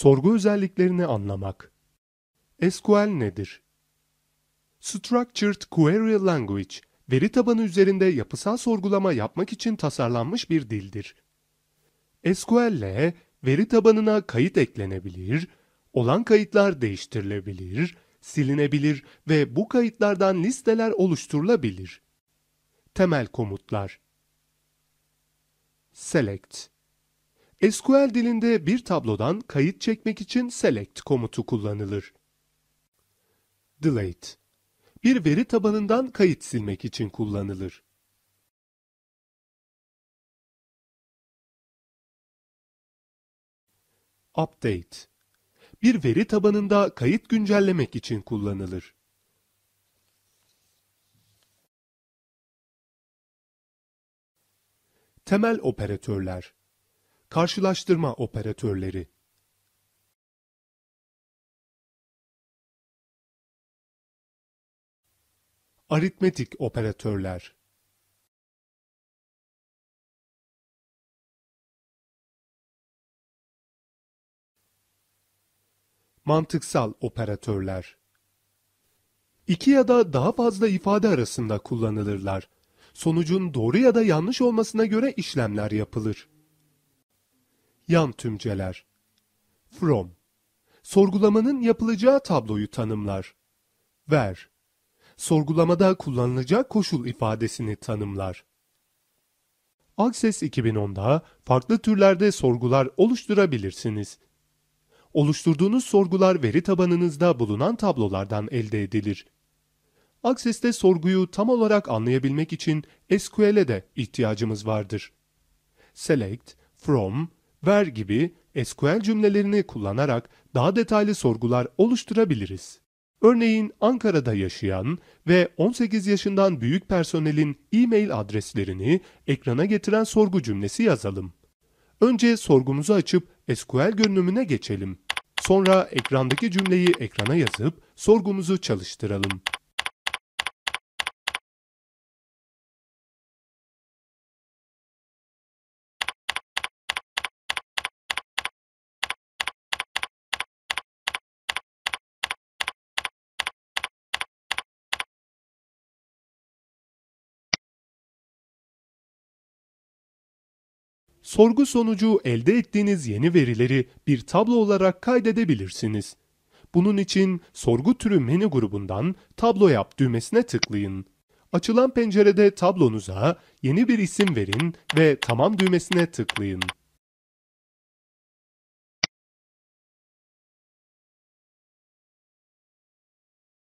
Sorgu özelliklerini anlamak. SQL nedir? Structured Query Language, veri tabanı üzerinde yapısal sorgulama yapmak için tasarlanmış bir dildir. SQL'le veri tabanına kayıt eklenebilir, olan kayıtlar değiştirilebilir, silinebilir ve bu kayıtlardan listeler oluşturulabilir. Temel komutlar Select SQL dilinde bir tablodan kayıt çekmek için select komutu kullanılır. Delete bir veri tabanından kayıt silmek için kullanılır. Update bir veri tabanında kayıt güncellemek için kullanılır. Temel operatörler Karşılaştırma operatörleri Aritmetik operatörler Mantıksal operatörler İki ya da daha fazla ifade arasında kullanılırlar. Sonucun doğru ya da yanlış olmasına göre işlemler yapılır. Yan tümceler. From. Sorgulamanın yapılacağı tabloyu tanımlar. Ver. Sorgulamada kullanılacak koşul ifadesini tanımlar. Access 2010'da farklı türlerde sorgular oluşturabilirsiniz. Oluşturduğunuz sorgular veri tabanınızda bulunan tablolardan elde edilir. Access'te sorguyu tam olarak anlayabilmek için SQL'e de ihtiyacımız vardır. Select, From, ver gibi SQL cümlelerini kullanarak daha detaylı sorgular oluşturabiliriz. Örneğin Ankara'da yaşayan ve 18 yaşından büyük personelin e-mail adreslerini ekrana getiren sorgu cümlesi yazalım. Önce sorgumuzu açıp SQL görünümüne geçelim. Sonra ekrandaki cümleyi ekrana yazıp sorgumuzu çalıştıralım. sorgu sonucu elde ettiğiniz yeni verileri bir tablo olarak kaydedebilirsiniz. Bunun için sorgu türü menü grubundan tablo yap düğmesine tıklayın. Açılan pencerede tablonuza yeni bir isim verin ve tamam düğmesine tıklayın.